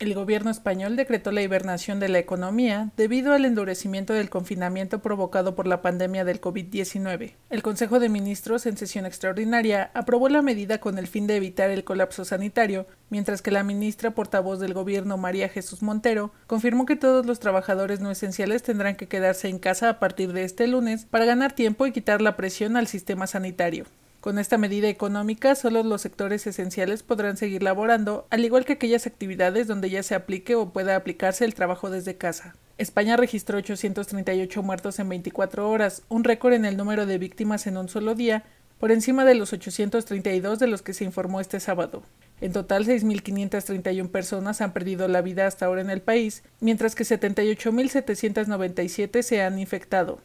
El gobierno español decretó la hibernación de la economía debido al endurecimiento del confinamiento provocado por la pandemia del COVID-19. El Consejo de Ministros, en sesión extraordinaria, aprobó la medida con el fin de evitar el colapso sanitario, mientras que la ministra portavoz del gobierno, María Jesús Montero, confirmó que todos los trabajadores no esenciales tendrán que quedarse en casa a partir de este lunes para ganar tiempo y quitar la presión al sistema sanitario. Con esta medida económica, solo los sectores esenciales podrán seguir laborando, al igual que aquellas actividades donde ya se aplique o pueda aplicarse el trabajo desde casa. España registró 838 muertos en 24 horas, un récord en el número de víctimas en un solo día, por encima de los 832 de los que se informó este sábado. En total, 6.531 personas han perdido la vida hasta ahora en el país, mientras que 78.797 se han infectado.